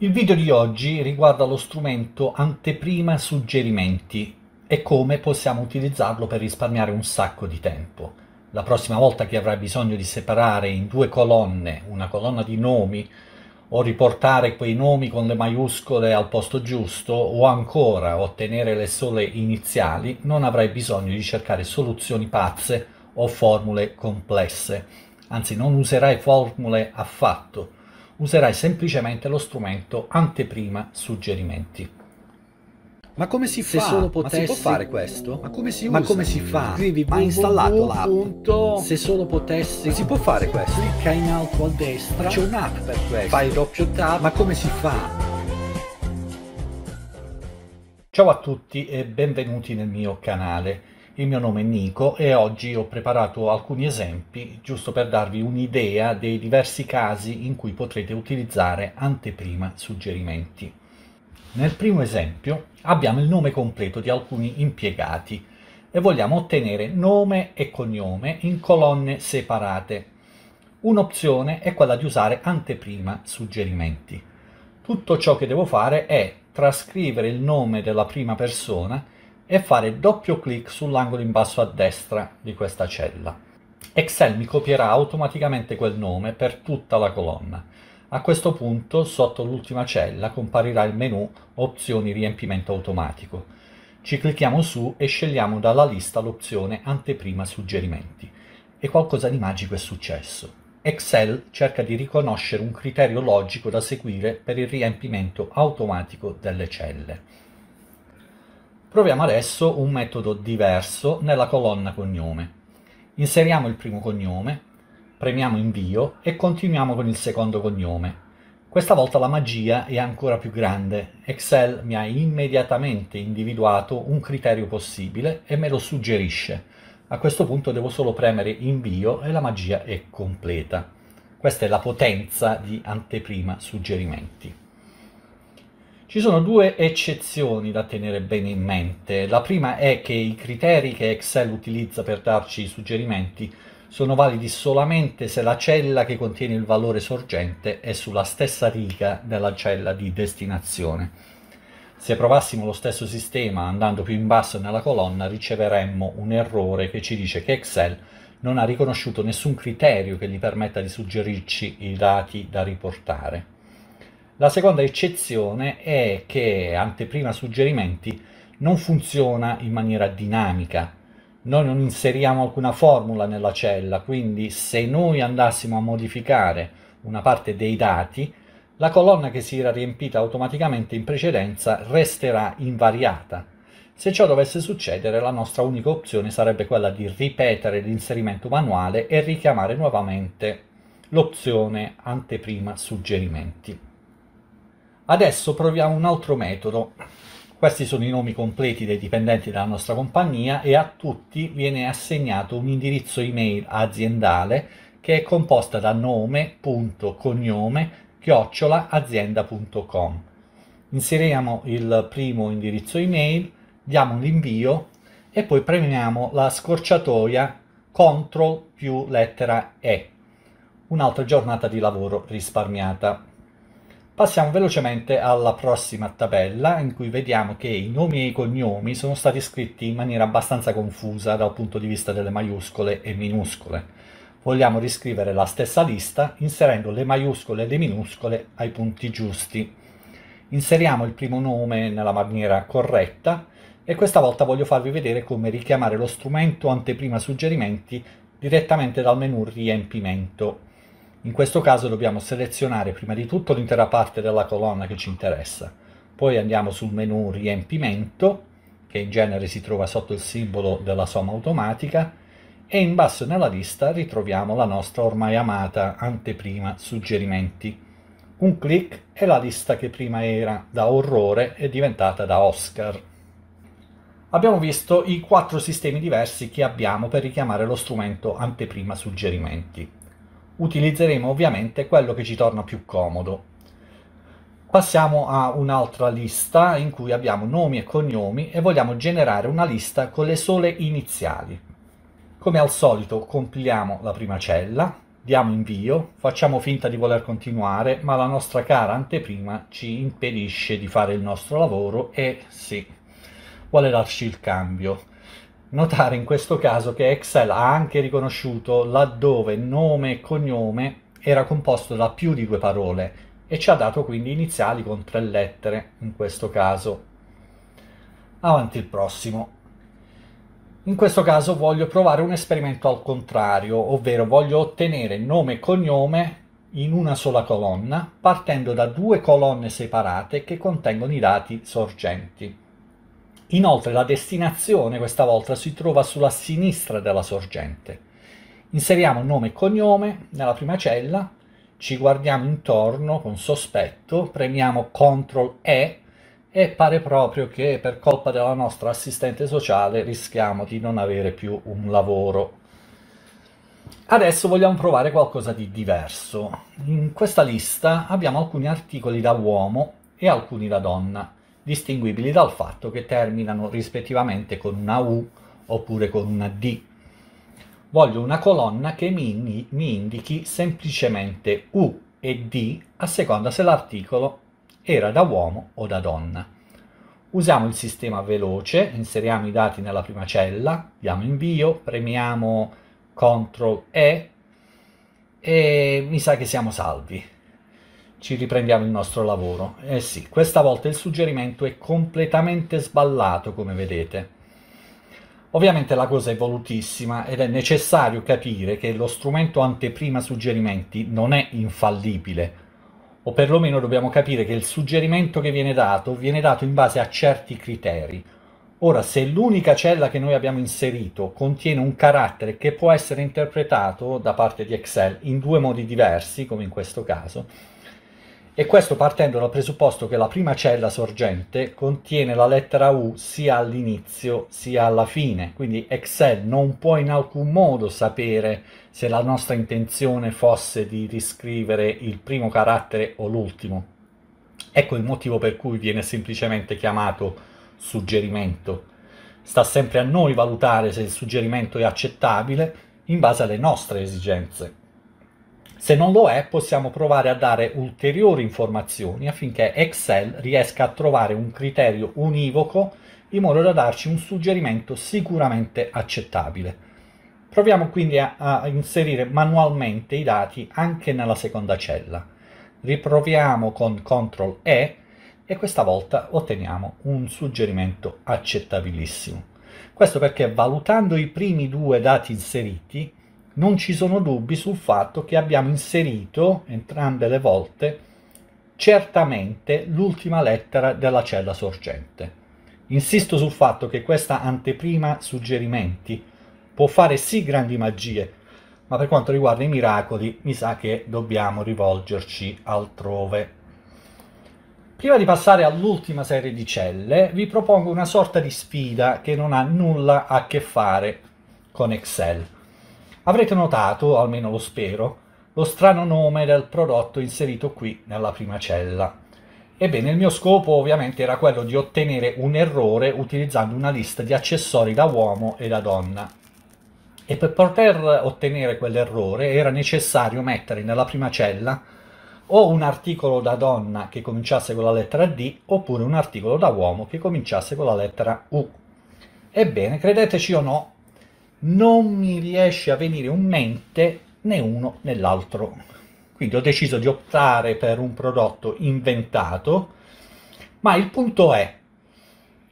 Il video di oggi riguarda lo strumento anteprima suggerimenti e come possiamo utilizzarlo per risparmiare un sacco di tempo. La prossima volta che avrai bisogno di separare in due colonne una colonna di nomi o riportare quei nomi con le maiuscole al posto giusto o ancora ottenere le sole iniziali, non avrai bisogno di cercare soluzioni pazze o formule complesse. Anzi, non userai formule affatto userai semplicemente lo strumento anteprima suggerimenti. Ma come si fa? Se solo potessi... Ma si può fare questo? Ma come si, Ma come si fa? Scrivi Ma installato l'app. Punto... Se solo potessi... Ma si può fare questo? Clicca in alto a destra. C'è un'app per questo. Fai doppio tap. Ma come si fa? Ciao a tutti e benvenuti nel mio canale. Il mio nome è Nico e oggi ho preparato alcuni esempi giusto per darvi un'idea dei diversi casi in cui potrete utilizzare anteprima suggerimenti. Nel primo esempio abbiamo il nome completo di alcuni impiegati e vogliamo ottenere nome e cognome in colonne separate. Un'opzione è quella di usare anteprima suggerimenti. Tutto ciò che devo fare è trascrivere il nome della prima persona e fare doppio clic sull'angolo in basso a destra di questa cella. Excel mi copierà automaticamente quel nome per tutta la colonna. A questo punto, sotto l'ultima cella, comparirà il menu Opzioni riempimento automatico. Ci clicchiamo su e scegliamo dalla lista l'opzione Anteprima suggerimenti. E qualcosa di magico è successo. Excel cerca di riconoscere un criterio logico da seguire per il riempimento automatico delle celle. Proviamo adesso un metodo diverso nella colonna cognome. Inseriamo il primo cognome, premiamo invio e continuiamo con il secondo cognome. Questa volta la magia è ancora più grande. Excel mi ha immediatamente individuato un criterio possibile e me lo suggerisce. A questo punto devo solo premere invio e la magia è completa. Questa è la potenza di anteprima suggerimenti. Ci sono due eccezioni da tenere bene in mente. La prima è che i criteri che Excel utilizza per darci i suggerimenti sono validi solamente se la cella che contiene il valore sorgente è sulla stessa riga della cella di destinazione. Se provassimo lo stesso sistema andando più in basso nella colonna riceveremmo un errore che ci dice che Excel non ha riconosciuto nessun criterio che gli permetta di suggerirci i dati da riportare. La seconda eccezione è che anteprima suggerimenti non funziona in maniera dinamica. Noi non inseriamo alcuna formula nella cella, quindi se noi andassimo a modificare una parte dei dati, la colonna che si era riempita automaticamente in precedenza resterà invariata. Se ciò dovesse succedere, la nostra unica opzione sarebbe quella di ripetere l'inserimento manuale e richiamare nuovamente l'opzione anteprima suggerimenti. Adesso proviamo un altro metodo. Questi sono i nomi completi dei dipendenti della nostra compagnia e a tutti viene assegnato un indirizzo email aziendale che è composta da nome.cognome chiocciolaazienda.com. Inseriamo il primo indirizzo email, diamo l'invio e poi premiamo la scorciatoia CTRL più lettera E. Un'altra giornata di lavoro risparmiata. Passiamo velocemente alla prossima tabella in cui vediamo che i nomi e i cognomi sono stati scritti in maniera abbastanza confusa dal punto di vista delle maiuscole e minuscole. Vogliamo riscrivere la stessa lista inserendo le maiuscole e le minuscole ai punti giusti. Inseriamo il primo nome nella maniera corretta e questa volta voglio farvi vedere come richiamare lo strumento anteprima suggerimenti direttamente dal menu riempimento in questo caso dobbiamo selezionare prima di tutto l'intera parte della colonna che ci interessa. Poi andiamo sul menu riempimento, che in genere si trova sotto il simbolo della somma automatica, e in basso nella lista ritroviamo la nostra ormai amata anteprima suggerimenti. Un clic e la lista che prima era da orrore è diventata da Oscar. Abbiamo visto i quattro sistemi diversi che abbiamo per richiamare lo strumento anteprima suggerimenti utilizzeremo ovviamente quello che ci torna più comodo. Passiamo a un'altra lista in cui abbiamo nomi e cognomi e vogliamo generare una lista con le sole iniziali. Come al solito compiliamo la prima cella, diamo invio, facciamo finta di voler continuare, ma la nostra cara anteprima ci impedisce di fare il nostro lavoro e sì, vuole darci il cambio. Notare in questo caso che Excel ha anche riconosciuto laddove nome e cognome era composto da più di due parole e ci ha dato quindi iniziali con tre lettere in questo caso. Avanti il prossimo. In questo caso voglio provare un esperimento al contrario, ovvero voglio ottenere nome e cognome in una sola colonna partendo da due colonne separate che contengono i dati sorgenti. Inoltre la destinazione questa volta si trova sulla sinistra della sorgente. Inseriamo nome e cognome nella prima cella, ci guardiamo intorno con sospetto, premiamo CTRL E e pare proprio che per colpa della nostra assistente sociale rischiamo di non avere più un lavoro. Adesso vogliamo provare qualcosa di diverso. In questa lista abbiamo alcuni articoli da uomo e alcuni da donna distinguibili dal fatto che terminano rispettivamente con una U oppure con una D. Voglio una colonna che mi, indichi semplicemente U e D a seconda se l'articolo era da uomo o da donna. Usiamo il sistema veloce, inseriamo i dati nella prima cella, diamo invio, premiamo CTRL E e mi sa che siamo salvi ci riprendiamo il nostro lavoro. Eh sì, questa volta il suggerimento è completamente sballato, come vedete. Ovviamente la cosa è volutissima ed è necessario capire che lo strumento anteprima suggerimenti non è infallibile, o perlomeno dobbiamo capire che il suggerimento che viene dato viene dato in base a certi criteri. Ora, se l'unica cella che noi abbiamo inserito contiene un carattere che può essere interpretato da parte di Excel in due modi diversi, come in questo caso, e questo partendo dal presupposto che la prima cella sorgente contiene la lettera U sia all'inizio sia alla fine. Quindi Excel non può in alcun modo sapere se la nostra intenzione fosse di riscrivere il primo carattere o l'ultimo. Ecco il motivo per cui viene semplicemente chiamato suggerimento. Sta sempre a noi valutare se il suggerimento è accettabile in base alle nostre esigenze. Se non lo è, possiamo provare a dare ulteriori informazioni affinché Excel riesca a trovare un criterio univoco in modo da darci un suggerimento sicuramente accettabile. Proviamo quindi a, a inserire manualmente i dati anche nella seconda cella. Riproviamo con CTRL E e questa volta otteniamo un suggerimento accettabilissimo. Questo perché valutando i primi due dati inseriti non ci sono dubbi sul fatto che abbiamo inserito entrambe le volte certamente l'ultima lettera della cella sorgente. Insisto sul fatto che questa anteprima suggerimenti può fare sì grandi magie, ma per quanto riguarda i miracoli mi sa che dobbiamo rivolgerci altrove. Prima di passare all'ultima serie di celle, vi propongo una sorta di sfida che non ha nulla a che fare con Excel. Avrete notato, almeno lo spero, lo strano nome del prodotto inserito qui nella prima cella. Ebbene, il mio scopo ovviamente era quello di ottenere un errore utilizzando una lista di accessori da uomo e da donna. E per poter ottenere quell'errore era necessario mettere nella prima cella o un articolo da donna che cominciasse con la lettera D oppure un articolo da uomo che cominciasse con la lettera U. Ebbene, credeteci o no, non mi riesce a venire in mente né uno né l'altro. Quindi ho deciso di optare per un prodotto inventato, ma il punto è,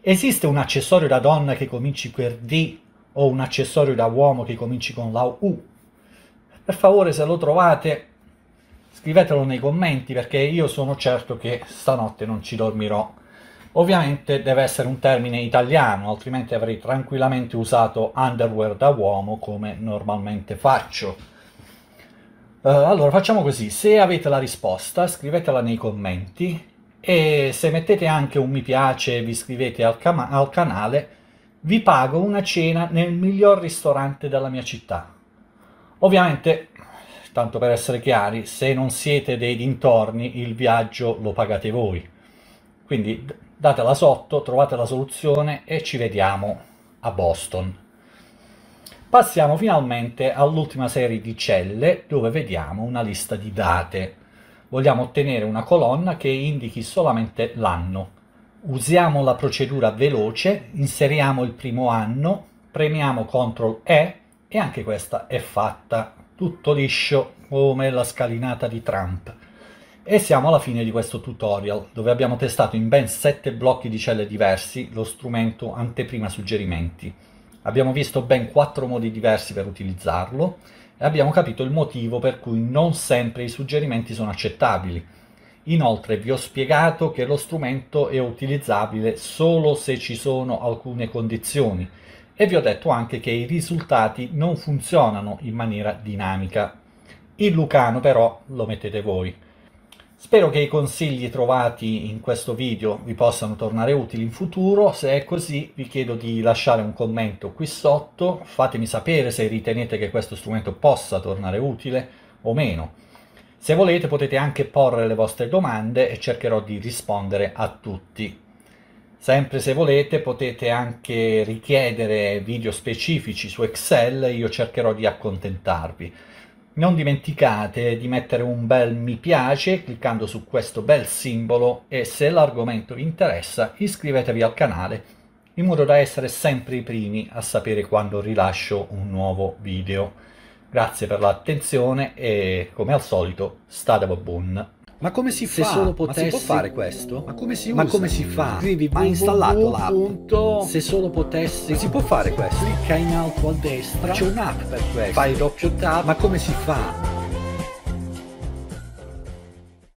esiste un accessorio da donna che cominci per D o un accessorio da uomo che cominci con la U? Per favore, se lo trovate, scrivetelo nei commenti perché io sono certo che stanotte non ci dormirò Ovviamente deve essere un termine italiano, altrimenti avrei tranquillamente usato underwear da uomo come normalmente faccio. Uh, allora facciamo così, se avete la risposta scrivetela nei commenti e se mettete anche un mi piace e vi iscrivete al, al canale vi pago una cena nel miglior ristorante della mia città. Ovviamente tanto per essere chiari, se non siete dei dintorni, il viaggio lo pagate voi. Quindi datela sotto, trovate la soluzione e ci vediamo a Boston. Passiamo finalmente all'ultima serie di celle dove vediamo una lista di date. Vogliamo ottenere una colonna che indichi solamente l'anno. Usiamo la procedura veloce, inseriamo il primo anno, premiamo CTRL E e anche questa è fatta. Tutto liscio come la scalinata di Trump. E siamo alla fine di questo tutorial, dove abbiamo testato in ben 7 blocchi di celle diversi lo strumento anteprima suggerimenti. Abbiamo visto ben 4 modi diversi per utilizzarlo e abbiamo capito il motivo per cui non sempre i suggerimenti sono accettabili. Inoltre vi ho spiegato che lo strumento è utilizzabile solo se ci sono alcune condizioni e vi ho detto anche che i risultati non funzionano in maniera dinamica. Il Lucano però lo mettete voi. Spero che i consigli trovati in questo video vi possano tornare utili in futuro, se è così vi chiedo di lasciare un commento qui sotto, fatemi sapere se ritenete che questo strumento possa tornare utile o meno. Se volete potete anche porre le vostre domande e cercherò di rispondere a tutti. Sempre se volete potete anche richiedere video specifici su Excel, io cercherò di accontentarvi. Non dimenticate di mettere un bel mi piace cliccando su questo bel simbolo e se l'argomento vi interessa iscrivetevi al canale in modo da essere sempre i primi a sapere quando rilascio un nuovo video. Grazie per l'attenzione e come al solito state buon! Ma come si fa? solo potessi... Ma si può fare questo? Ma come si usa? Ma come si fa? Scrivi ha installato l'app. Punto... Se solo potessi... Ma si può fare questo? Clicca in alto a destra. C'è un'app per questo. Fai doppio tap. Ma come si fa?